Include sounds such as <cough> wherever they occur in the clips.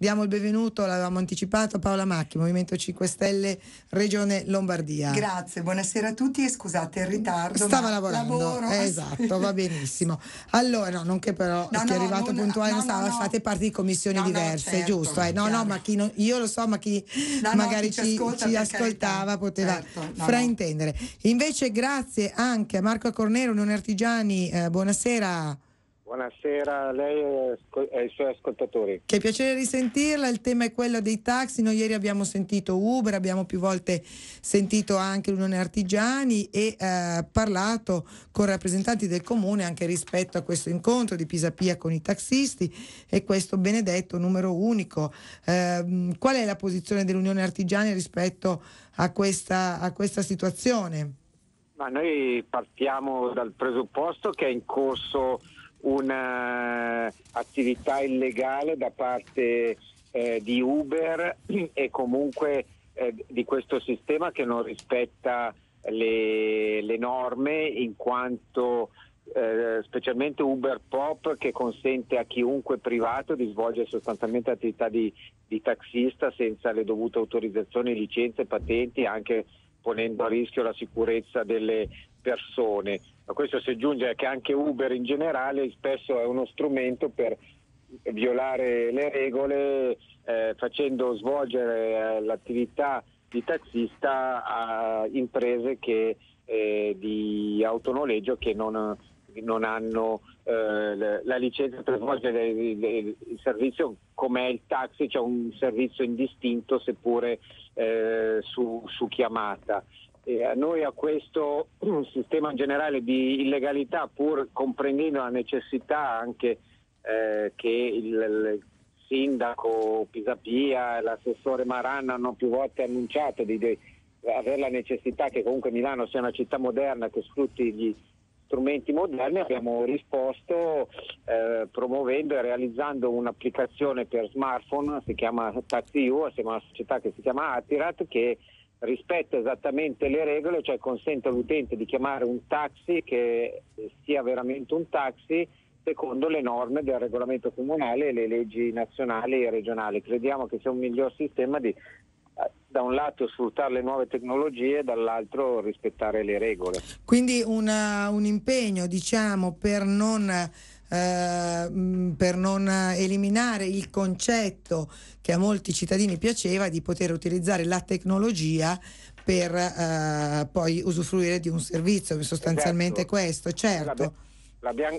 Diamo il benvenuto, l'avevamo anticipato, a Paola Macchi, Movimento 5 Stelle, Regione Lombardia. Grazie, buonasera a tutti e scusate il ritardo. Stava lavorando. Lavoro. Eh, esatto, va <laughs> benissimo. Allora, no, non che però no, chi è arrivato non, puntuale no, stava, fate parte di commissioni diverse, certo, giusto? Eh? No, no, ma chi non, io lo so, ma chi magari chi ci, ascolta ci ascoltava poteva certo, fraintendere. Invece grazie anche a Marco Cornero, Non Artigiani, eh, buonasera. Buonasera a lei e ai suoi ascoltatori. Che piacere risentirla, il tema è quello dei taxi, noi ieri abbiamo sentito Uber, abbiamo più volte sentito anche l'Unione Artigiani e eh, parlato con rappresentanti del comune anche rispetto a questo incontro di Pisapia con i taxisti e questo benedetto numero unico. Eh, qual è la posizione dell'Unione Artigiani rispetto a questa, a questa situazione? Ma noi partiamo dal presupposto che è in corso un'attività eh, illegale da parte eh, di Uber <clears throat> e comunque eh, di questo sistema che non rispetta le, le norme in quanto eh, specialmente Uber Pop che consente a chiunque privato di svolgere sostanzialmente attività di, di taxista senza le dovute autorizzazioni, licenze, patenti, anche ponendo a rischio la sicurezza delle, persone. A questo si aggiunge che anche Uber in generale spesso è uno strumento per violare le regole eh, facendo svolgere eh, l'attività di taxista a imprese che, eh, di autonoleggio che non, non hanno eh, la licenza per svolgere il servizio come è il taxi, cioè un servizio indistinto seppure eh, su, su chiamata eh, noi a questo <clears throat> sistema generale di illegalità, pur comprendendo la necessità anche eh, che il, il, sindaco Pisapia e l'assessore Maranna hanno più volte annunciato di, di avere la necessità che comunque Milano sia una città moderna che sfrutti gli strumenti moderni, abbiamo risposto eh, promuovendo e realizzando un'applicazione per smartphone, si chiama TaxiU, a una società che si chiama Atirat, che rispetta esattamente le regole, cioè consente all'utente di chiamare un taxi che sia veramente un taxi secondo le norme del regolamento comunale e le leggi nazionali e regionali. Crediamo che sia un miglior sistema di eh, da un lato sfruttare le nuove tecnologie, dall'altro rispettare le regole. Quindi una, un impegno diciamo, per non eh, mm, per non eliminare il concetto che a molti cittadini piaceva di poter utilizzare la tecnologia per eh, poi usufruire di un servizio, sostanzialmente certo. questo, certo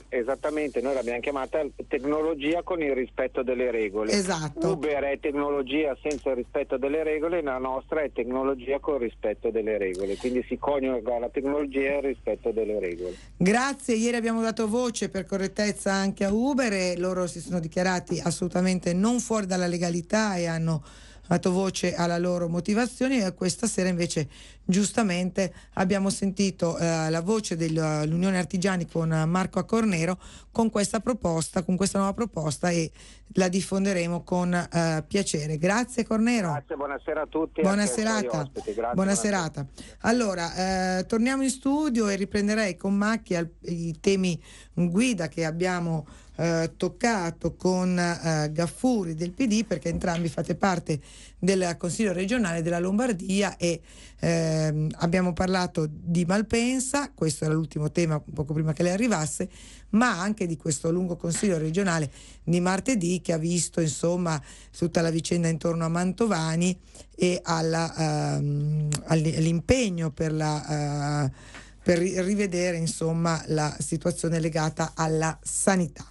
esattamente, noi l'abbiamo chiamata tecnologia con il rispetto delle regole. Esatto. Uber è tecnologia senza il rispetto delle regole, la nostra è tecnologia con il rispetto delle regole, quindi si coniuga la tecnologia e il rispetto delle regole. Grazie, ieri abbiamo dato voce per correttezza anche a Uber e loro si sono dichiarati assolutamente non fuori dalla legalità e hanno dato voce alla loro motivazione e questa sera invece giustamente abbiamo sentito eh, la voce dell'Unione Artigiani con Marco Accornero con questa proposta, con questa nuova proposta e la diffonderemo con eh, piacere. Grazie Cornero. Grazie, buonasera a tutti. Buona serata. Grazie, buona, buona serata. Allora, eh, torniamo in studio e riprenderei con Macchi i temi guida che abbiamo eh, toccato con eh, Gaffuri del PD perché entrambi fate parte del Consiglio regionale della Lombardia e ehm, abbiamo parlato di Malpensa, questo era l'ultimo tema poco prima che lei arrivasse, ma anche di questo lungo Consiglio regionale di martedì che ha visto insomma tutta la vicenda intorno a Mantovani e alla, ehm, all'impegno per la... Eh, per rivedere insomma la situazione legata alla sanità.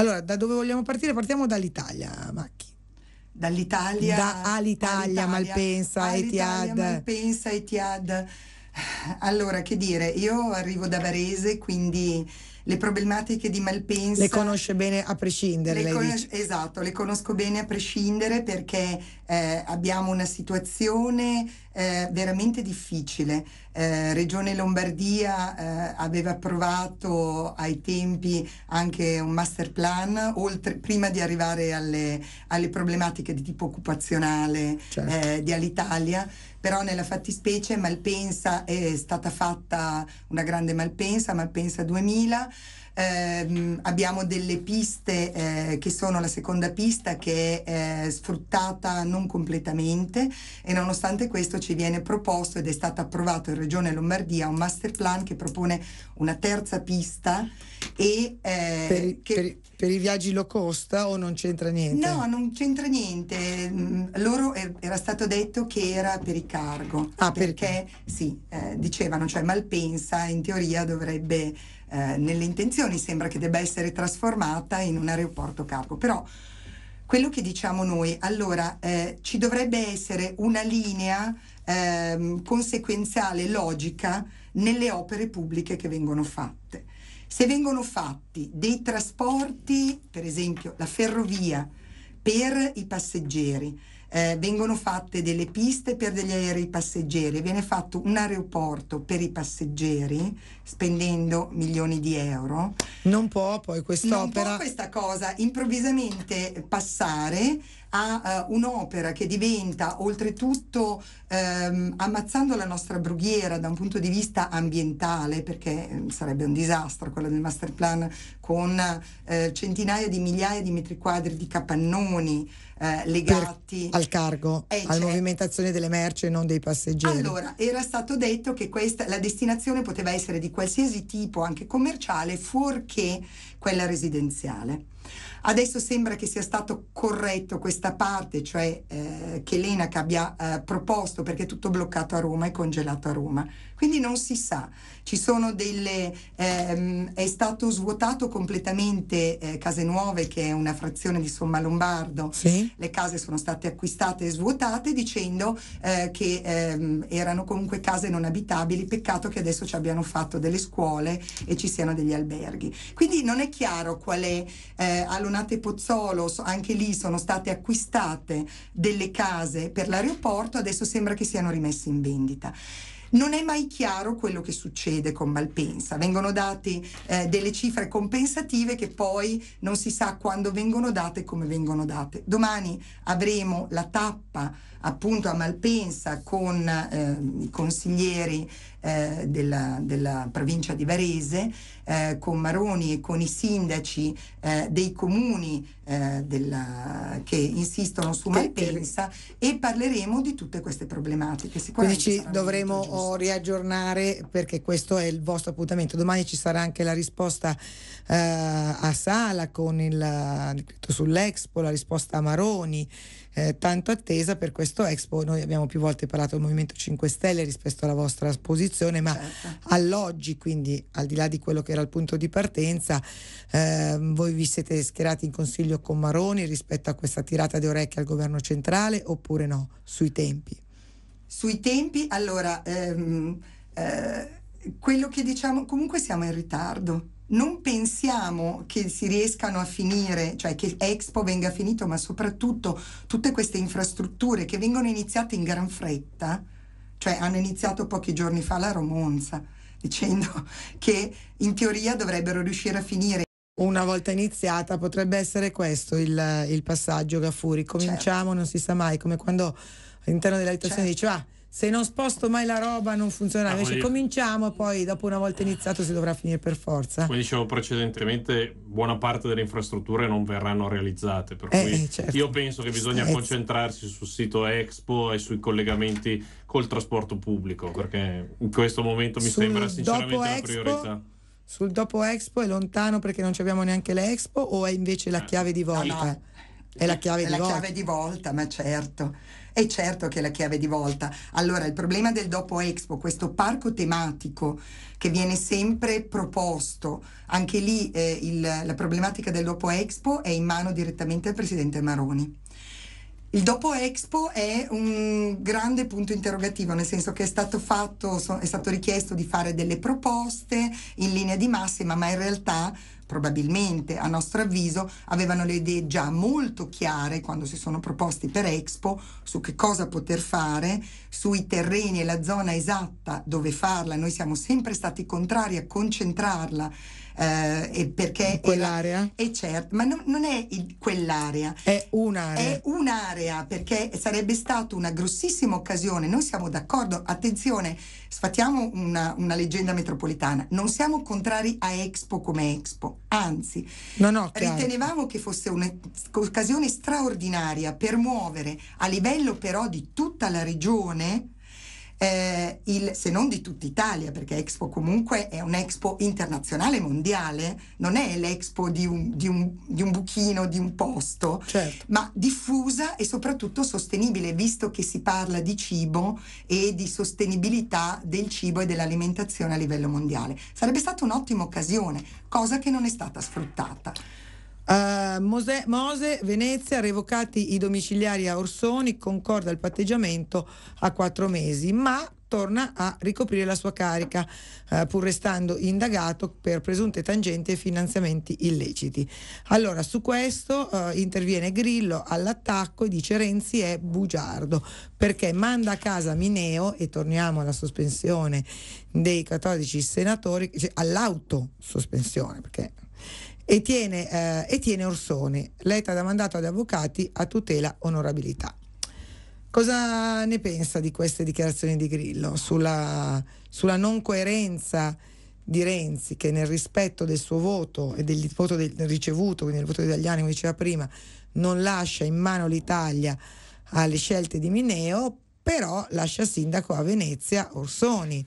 Allora, da dove vogliamo partire? Partiamo dall'Italia, Macchi. Dall'Italia da all'Italia, all'Italia Malpensa, Etihad. Malpensa, Etihad. Allora, che dire, io arrivo da Varese, quindi le problematiche di Malpensa. Le conosce bene a prescindere. Le conos- esatto, le conosco bene a prescindere perché eh, abbiamo una situazione eh, veramente difficile. Eh, Regione Lombardia eh, aveva approvato ai tempi anche un master plan, oltre, prima di arrivare alle, alle, problematiche di tipo occupazionale certo. Eh, di Alitalia però nella fattispecie Malpensa è stata fatta una grande Malpensa, Malpensa 2000 ehm, abbiamo delle piste eh, che sono la seconda pista che è eh, sfruttata non completamente e nonostante questo ci viene proposto ed è stato approvato in Regione Lombardia un master plan che propone una terza pista e eh, per, i, che... per, per, i viaggi low cost o non c'entra niente? No, non c'entra niente. Mm, loro era stato detto che era per i cargo. Ah, perché? perché? Sì, eh, dicevano, cioè Malpensa in teoria dovrebbe eh, nelle intenzioni sembra che debba essere trasformata in un aeroporto cargo. Però quello che diciamo noi, allora eh, ci dovrebbe essere una linea ehm, conseguenziale, logica, nelle opere pubbliche che vengono fatte. Se vengono fatti dei trasporti, per esempio la ferrovia, per i passeggeri, eh, vengono fatte delle piste per degli aerei passeggeri, viene fatto un aeroporto per i passeggeri spendendo milioni di euro. Non può poi quest'opera... Non può questa cosa improvvisamente passare a uh, un'opera che diventa oltretutto um, ammazzando la nostra brughiera da un punto di vista ambientale, perché um, sarebbe un disastro quello del master plan con uh, centinaia di migliaia di metri quadri di capannoni uh, legati per, al cargo, eh, alla certo. movimentazione delle merci e non dei passeggeri. Allora, era stato detto che questa, la destinazione poteva essere di qualsiasi tipo, anche commerciale, fuorché quella residenziale. Adesso sembra che sia stato corretto questa parte, cioè eh, che l'ENAC abbia eh, proposto perché è tutto bloccato a Roma e congelato a Roma. Quindi non si sa. Ci sono delle, ehm, è stato svuotato completamente eh, Case Nuove, che è una frazione di Somma Lombardo. Sì. Le case sono state acquistate e svuotate dicendo eh, che ehm, erano comunque case non abitabili. Peccato che adesso ci abbiano fatto delle scuole e ci siano degli alberghi. Quindi non è chiaro qual è eh, Alonate Pozzolo, anche lì sono state acquistate delle case per l'aeroporto, adesso sembra che siano rimesse in vendita. Non è mai chiaro quello che succede con Malpensa, vengono date eh, delle cifre compensative che poi non si sa quando vengono date e come vengono date. Domani avremo la tappa appunto a Malpensa con eh, i consiglieri eh, della, della, provincia di Varese, eh, con Maroni e con i sindaci eh, dei comuni eh, della, che insistono su Malpensa e parleremo di tutte queste problematiche. Quindi ci dovremo riaggiornare perché questo è il vostro appuntamento. Domani ci sarà anche la risposta eh, a Sala con il sull'Expo, la risposta a Maroni eh, tanto attesa per questo Expo. Noi abbiamo più volte parlato del Movimento 5 Stelle rispetto alla vostra posizione, ma certo. all'oggi, quindi al di là di quello che era il punto di partenza, eh, voi vi siete schierati in consiglio con Maroni rispetto a questa tirata di orecchie al governo centrale oppure no? Sui tempi? Sui tempi, allora, ehm, eh, quello che diciamo, comunque siamo in ritardo non pensiamo che si riescano a finire, cioè che Expo venga finito, ma soprattutto tutte queste infrastrutture che vengono iniziate in gran fretta, cioè hanno iniziato pochi giorni fa la Romonza, dicendo <laughs> che in teoria dovrebbero riuscire a finire una volta iniziata potrebbe essere questo il, il passaggio Gafuri. Cominciamo, certo. non si sa mai, come quando all'interno della situazione certo. dice ah se non sposto mai la roba non funziona. Ah, invece ah, cominciamo, poi dopo una volta iniziato si dovrà finire per forza. Come dicevo precedentemente, buona parte delle infrastrutture non verranno realizzate, per eh, cui eh, certo. io penso che bisogna eh, concentrarsi sul sito Expo e sui collegamenti col trasporto pubblico, perché in questo momento mi sembra sinceramente la priorità. Sul dopo Expo è lontano perché non abbiamo neanche l'Expo o è invece la eh. chiave di ah, volta? No, no è la chiave, è di, la volta. chiave di volta, ma certo. È certo che è la chiave di volta. Allora, il problema del dopo Expo, questo parco tematico che viene sempre proposto, anche lì eh, il, la problematica del dopo Expo è in mano direttamente al presidente Maroni. Il dopo Expo è un grande punto interrogativo, nel senso che è stato, fatto, è stato richiesto di fare delle proposte in linea di massima, ma in realtà probabilmente a nostro avviso avevano le idee già molto chiare quando si sono proposti per Expo su che cosa poter fare, sui terreni e la zona esatta dove farla. Noi siamo sempre stati contrari a concentrarla eh, perché quell'area? È, eh, certo, ma non, non è il, quell'area. È un'area. È un'area perché sarebbe stata una grossissima occasione. Noi siamo d'accordo, attenzione, sfattiamo una, una leggenda metropolitana. Non siamo contrari a Expo come Expo, anzi, no, no, ritenevamo che fosse un'occasione straordinaria per muovere a livello però di tutta la regione eh, il, se non di tutta Italia, perché Expo comunque è un'Expo internazionale, mondiale, non è l'Expo di un, di un, di un buchino, di un posto, certo. ma diffusa e soprattutto sostenibile, visto che si parla di cibo e di sostenibilità del cibo e dell'alimentazione a livello mondiale. Sarebbe stata un'ottima occasione, cosa che non è stata sfruttata. Uh, Mose, Mose, Venezia, revocati i domiciliari a Orsoni, concorda il patteggiamento a quattro mesi, ma torna a ricoprire la sua carica, eh, pur restando indagato per presunte tangenti e finanziamenti illeciti. Allora, su questo eh, interviene Grillo all'attacco e dice Renzi è bugiardo, perché manda a casa Mineo, e torniamo alla sospensione dei 14 senatori, cioè all'autosospensione, perché Etienne, eh, Etienne Orsone, letta da mandato ad avvocati a tutela onorabilità. Cosa ne pensa di queste dichiarazioni di Grillo sulla, sulla non coerenza di Renzi che nel rispetto del suo voto e del voto del ricevuto, quindi del voto degli italiani, come diceva prima, non lascia in mano l'Italia alle scelte di Mineo, però lascia sindaco a Venezia Orsoni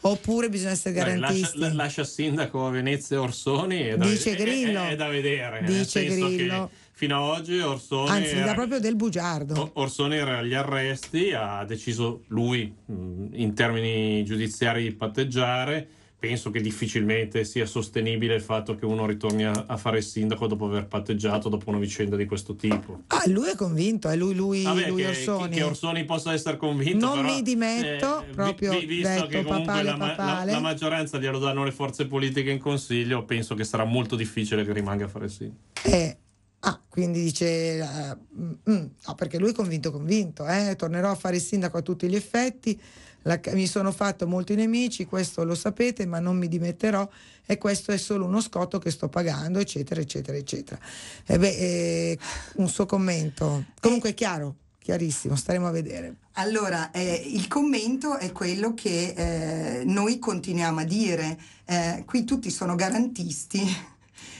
oppure bisogna essere garantisti. Lascia, lascia sindaco a Venezia Orsoni, è da, dice Grillo, è, è, è da vedere. Dice Grillo. Fino ad oggi Orsoni. Anzi, era, proprio del bugiardo. Orsoni era agli arresti, ha deciso lui mm, in termini giudiziari di patteggiare penso che difficilmente sia sostenibile il fatto che uno ritorni a, a, fare il sindaco dopo aver patteggiato dopo una vicenda di questo tipo. Ah, lui è convinto, è lui, lui, Vabbè, lui che, Orsoni. Che, Orsoni possa essere convinto. Non però, mi dimetto, eh, proprio vi, visto detto, che comunque papale, la, papale. La, la, maggioranza glielo danno le forze politiche in consiglio, penso che sarà molto difficile che rimanga a fare il sindaco. Eh. Ah, quindi dice, uh, mm, no, perché lui è convinto, convinto, eh? tornerò a fare il sindaco a tutti gli effetti, la, mi sono fatto molti nemici, questo lo sapete, ma non mi dimetterò e questo è solo uno scotto che sto pagando, eccetera, eccetera, eccetera. E beh, eh, un suo commento. Comunque è chiaro chiarissimo, staremo a vedere. Allora, eh, il commento è quello che eh, noi continuiamo a dire, eh, qui tutti sono garantisti.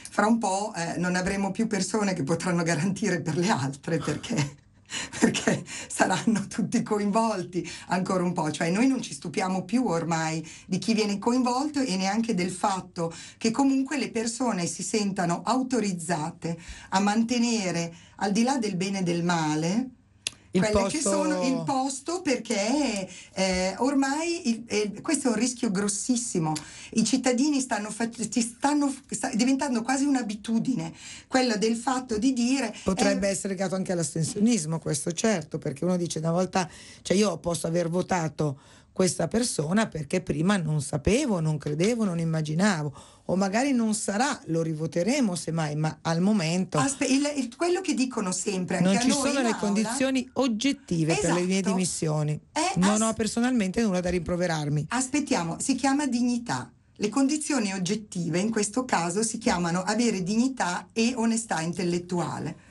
Fra un po' eh, non avremo più persone che potranno garantire per le altre perché <laughs> perché saranno tutti coinvolti ancora un po', cioè noi non ci stupiamo più ormai di chi viene coinvolto e neanche del fatto che comunque le persone si sentano autorizzate a mantenere al di là del bene e del male, il quelle posto... che sono il posto perché eh, ormai il, eh, questo è un rischio grossissimo. I cittadini stanno, stanno sta diventando quasi un'abitudine, quello del fatto di dire... Potrebbe eh, essere legato anche all'astensionismo questo certo, perché uno dice una volta, cioè io posso aver votato questa persona perché prima non sapevo, non credevo, non immaginavo. O magari non sarà, lo rivoteremo semmai, ma al momento. Aspe- il, il, quello che dicono sempre. non ci sono le aula. condizioni oggettive esatto. per le mie esatto. dimissioni. È eh, non ho personalmente nulla da rimproverarmi. Aspettiamo, si chiama dignità. Le condizioni oggettive in questo caso si chiamano avere dignità e onestà intellettuale.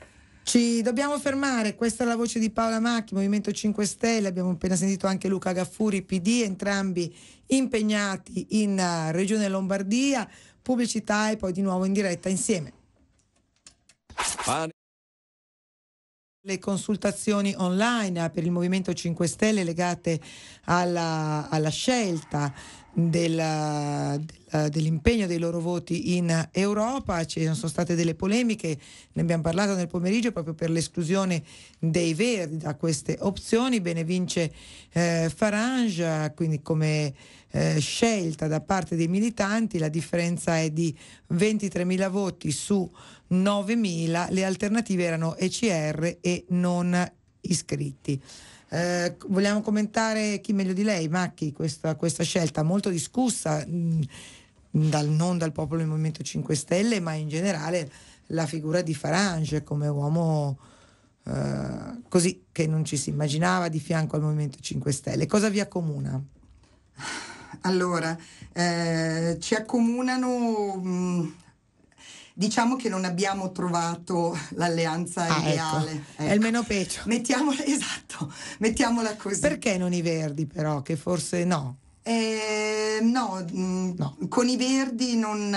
Ci dobbiamo fermare, questa è la voce di Paola Macchi, Movimento 5 Stelle, abbiamo appena sentito anche Luca Gaffuri, PD, entrambi impegnati in eh, Regione Lombardia, pubblicità e poi di nuovo in diretta insieme. Le consultazioni online per il Movimento 5 Stelle legate alla, alla scelta della, della, dell'impegno dei loro voti in Europa, ci sono state delle polemiche, ne abbiamo parlato nel pomeriggio proprio per l'esclusione dei Verdi da queste opzioni, bene vince eh, Farange, quindi come eh, scelta da parte dei militanti, la differenza è di 23.000 voti su 9.000, le alternative erano ECR e non iscritti. Eh, vogliamo commentare chi meglio di lei, Macchi, questa, questa scelta molto discussa, mh, mm, dal, non dal popolo del Movimento 5 Stelle, ma in generale la figura di Farange come uomo eh, così che non ci si immaginava di fianco al Movimento 5 Stelle. Cosa vi accomuna? Allora, eh, ci accomunano mh, mm, Diciamo che non abbiamo trovato l'alleanza ah, ecco. ideale. Ecco. Ecco. È il ecco. meno peggio. Mettiamola, <laughs> esatto, mettiamola così. Perché non i verdi però, che forse no? Eh, no, no, con i verdi non...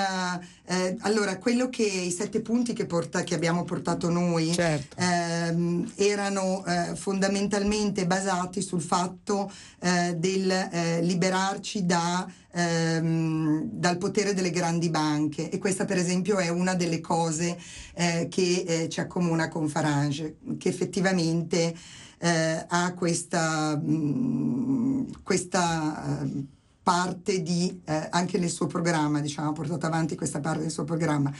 Eh, allora, quello che i sette punti che, porta, che abbiamo portato noi certo. ehm, erano eh, fondamentalmente basati sul fatto eh, del eh, liberarci da, ehm, dal potere delle grandi banche e questa per esempio è una delle cose eh, che ci accomuna con Farange, che effettivamente eh, ha questa, mh, mm, questa eh, parte di, eh, anche nel suo programma, diciamo, ha portato avanti questa parte del suo programma.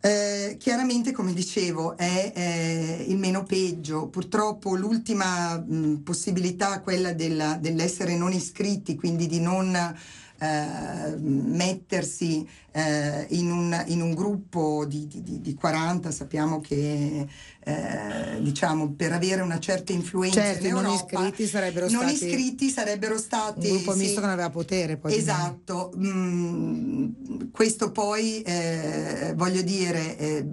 Eh, chiaramente, come dicevo, è eh, il meno peggio. Purtroppo l'ultima mh, mm, possibilità, quella della, dell'essere non iscritti, quindi di non eh, mettersi eh, in, un, in, un, gruppo di, di, di 40 sappiamo che eh, diciamo, per avere una certa influenza certo, in Europa, non iscritti sarebbero non stati, iscritti sarebbero stati un gruppo sì, misto che non aveva potere poi esatto mh, mm, questo poi eh, voglio dire eh,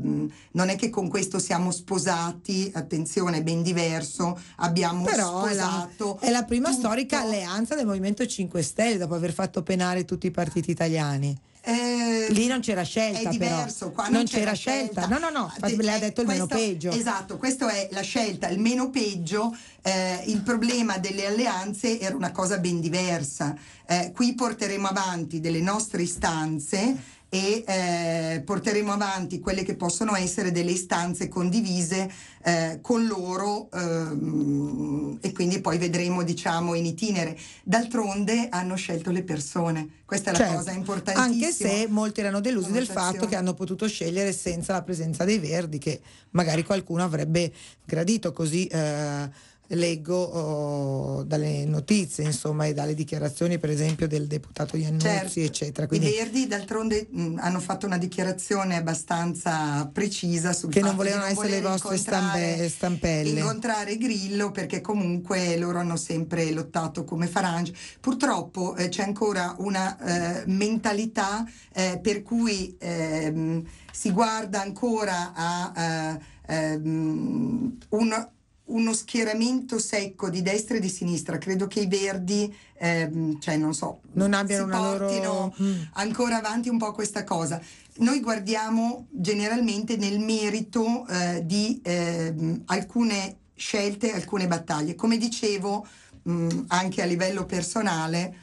non è che con questo siamo sposati attenzione ben diverso abbiamo Però sposato è la, è la prima tutto... storica alleanza del Movimento 5 Stelle dopo aver fatto penare tutti i partiti italiani eh, Lì non c'era scelta, è diverso. Qua non, non c'era, c'era scelta. scelta. No, no, no, De, lei ha detto il questo, meno peggio. Esatto, questa è la scelta, il meno peggio. Eh, il problema delle alleanze era una cosa ben diversa. Eh, qui porteremo avanti delle nostre istanze e eh, porteremo avanti quelle che possono essere delle istanze condivise eh, con loro ehm, e quindi poi vedremo diciamo in itinere. D'altronde hanno scelto le persone, questa è la certo. cosa importantissima. Anche se molti erano delusi del fatto che hanno potuto scegliere senza la presenza dei Verdi che magari qualcuno avrebbe gradito così. Eh, leggo oh, dalle notizie, insomma, e dalle dichiarazioni, per esempio, del deputato Iannuzzi, certo. eccetera. Quindi, I Verdi, d'altronde, mh, mm, hanno fatto una dichiarazione abbastanza precisa sul che non volevano non essere le vostre stampe, stampelle. Incontrare Grillo perché comunque loro hanno sempre lottato come Farange. Purtroppo eh, c'è ancora una eh, mentalità eh, per cui ehm, si guarda ancora a eh, ehm, un uno schieramento secco di destra e di sinistra. Credo che i verdi, ehm, cioè non so, non abbiano si portino loro... Mm. ancora avanti un po' questa cosa. Noi guardiamo generalmente nel merito eh, di eh, alcune scelte, alcune battaglie. Come dicevo, mh, mm, anche a livello personale,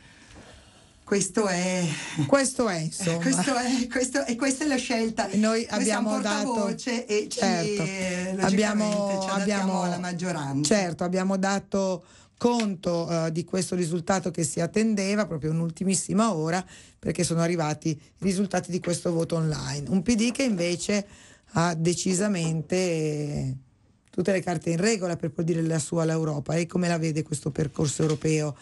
questo è questo è, <laughs> questo è, questo, e questa è la scelta noi abbiamo dato e ci, certo, eh, abbiamo, ci abbiamo alla maggioranza certo abbiamo dato conto eh, di questo risultato che si attendeva proprio un'ultimissima ora perché sono arrivati i risultati di questo voto online un PD che invece ha decisamente tutte le carte in regola per poi dire la sua all'Europa e come la vede questo percorso europeo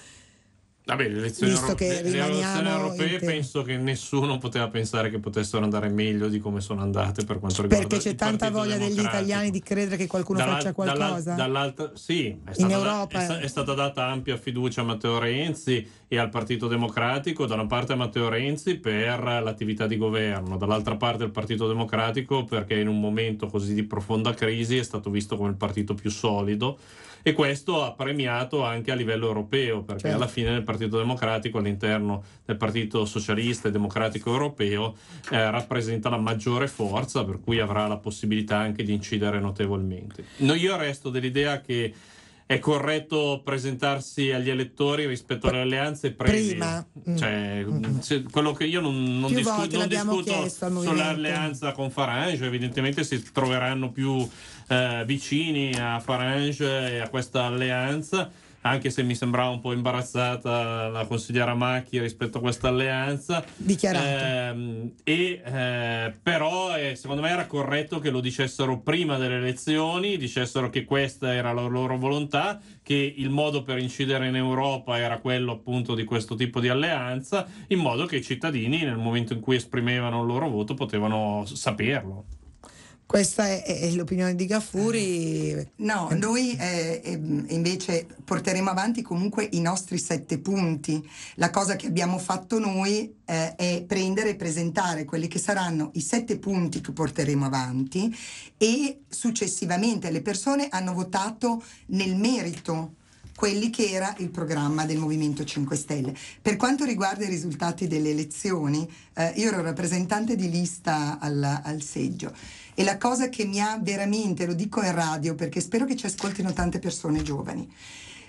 Vabbè, le elezioni, Visto che le, rimaniamo europee penso che nessuno poteva pensare che potessero andare meglio di come sono andate per quanto riguarda Perché c'è tanta voglia degli italiani di credere che qualcuno dalla, faccia qualcosa. Dalla, sì, è stata, Europa, è, è stata, data ampia fiducia a Matteo Renzi e al Partito Democratico, da una parte a Matteo Renzi per l'attività di governo, dall'altra parte al Partito Democratico perché in un momento così di profonda crisi è stato visto come il partito più solido e questo ha premiato anche a livello europeo perché certo. alla fine nel Partito Democratico all'interno del Partito Socialista e Democratico Europeo eh, rappresenta la maggiore forza per cui avrà la possibilità anche di incidere notevolmente. No, io resto dell'idea che è corretto presentarsi agli elettori rispetto alle alleanze prese. prima. Mm. Cioè, mm. quello che io non, non, discu- non discuto sull'alleanza con Farage evidentemente si troveranno più eh, vicini a Farange e a questa alleanza, anche se mi sembrava un po' imbarazzata la consigliera Macchi rispetto a questa alleanza. Dichiarata. Eh, eh, però eh, secondo me era corretto che lo dicessero prima delle elezioni, dicessero che questa era la loro volontà, che il modo per incidere in Europa era quello appunto di questo tipo di alleanza, in modo che i cittadini nel momento in cui esprimevano il loro voto potevano saperlo. Questa è, è, l'opinione di Gaffuri. Eh. No, eh. noi eh, eh, invece porteremo avanti comunque i nostri sette punti. La cosa che abbiamo fatto noi eh, è prendere e presentare quelli che saranno i sette punti che porteremo avanti e successivamente le persone hanno votato nel merito quelli che era il programma del Movimento 5 Stelle. Per quanto riguarda i risultati delle elezioni, eh, io ero rappresentante di lista al, al seggio. E la cosa che mi ha veramente, lo dico in radio perché spero che ci ascoltino tante persone giovani,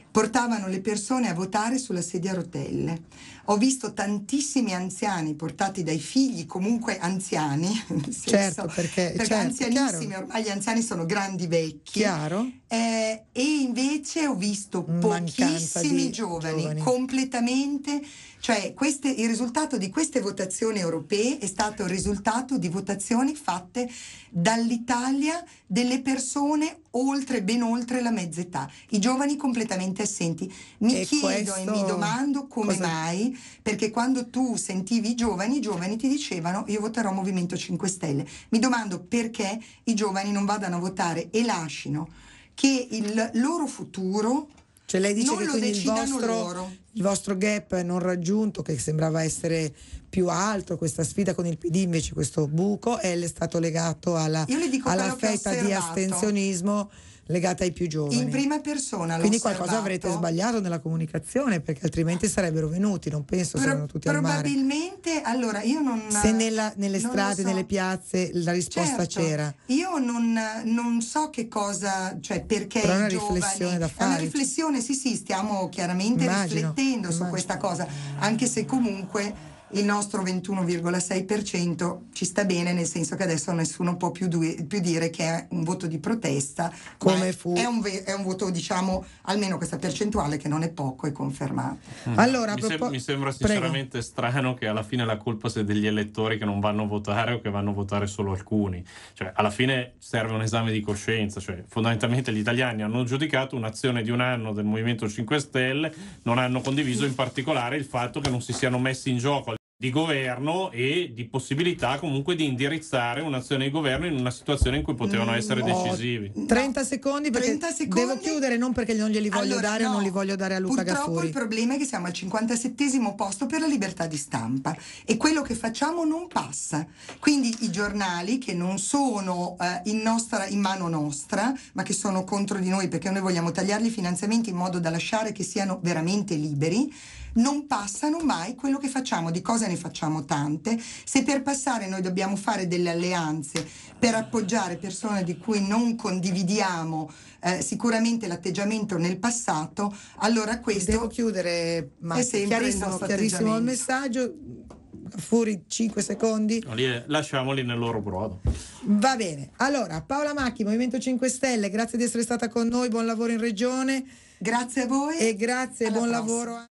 portavano le persone a votare sulla sedia a rotelle. Ho visto tantissimi anziani portati dai figli, comunque anziani, <laughs> senso, certo, perché, perché certo, anzianissimi, chiaro. ormai gli anziani sono grandi vecchi. Chiaro. Eh, e invece ho visto Mancanza pochissimi giovani, giovani completamente cioè queste, il risultato di queste votazioni europee è stato il risultato di votazioni fatte dall'Italia delle persone oltre, ben oltre la mezza età, i giovani completamente assenti. Mi e chiedo e mi domando come cosa... mai, perché quando tu sentivi i giovani, i giovani ti dicevano io voterò Movimento 5 Stelle. Mi domando perché i giovani non vadano a votare e lasciano che il loro futuro cioè lei dice non che quindi il vostro, il vostro, gap non raggiunto, che sembrava essere più alto, questa sfida con il PD invece questo buco, è stato legato alla, alla fetta di astensionismo legata ai più giovani. In prima persona. Quindi osservato. qualcosa avrete sbagliato nella comunicazione perché altrimenti sarebbero venuti, non penso Pro- saranno tutti al mare. Probabilmente, allora io non... Se nella, nelle non strade, so. nelle piazze la risposta certo, c'era. Io non, non, so che cosa, cioè perché... Però è una giovani, riflessione da fare. È una riflessione, sì sì, stiamo chiaramente immagino, riflettendo immagino. su questa cosa, anche se comunque il nostro 21,6% ci sta bene, nel senso che adesso nessuno può più, due, più dire che è un voto di protesta, come fu. È un, è un, voto, diciamo, almeno questa percentuale che non è poco, è confermata. Mm. Allora, mi, propos- sem- mi, sembra sinceramente prego. strano che alla fine la colpa sia degli elettori che non vanno a votare o che vanno a votare solo alcuni. Cioè, alla fine serve un esame di coscienza, cioè, fondamentalmente gli italiani hanno giudicato un'azione di un anno del Movimento 5 Stelle, non hanno condiviso in particolare il fatto che non si siano messi in gioco di governo e di possibilità comunque di indirizzare un'azione di governo in una situazione in cui potevano mm, essere no, decisivi. 30 secondi perché 30 secondi. devo chiudere, non perché non glieli voglio allora, dare no, o non li voglio dare a Luca Purtroppo Gaffuri. il problema è che siamo al 57 posto per la libertà di stampa e quello che facciamo non passa. Quindi i giornali che non sono eh, in, nostra, in mano nostra, ma che sono contro di noi perché noi vogliamo tagliarli i finanziamenti in modo da lasciare che siano veramente liberi, non passano mai quello che facciamo, di cosa ne facciamo tante. Se per passare noi dobbiamo fare delle alleanze per appoggiare persone di cui non condividiamo eh, sicuramente l'atteggiamento nel passato, allora questo... Devo chiudere, ma è sempre chiarissimo, chiarissimo il messaggio fuori 5 secondi. Lasciamoli nel loro brodo. Va bene. Allora, Paola Macchi, Movimento 5 Stelle, grazie di essere stata con noi, buon lavoro in regione. Grazie a voi. E grazie, Alla buon prossima. lavoro.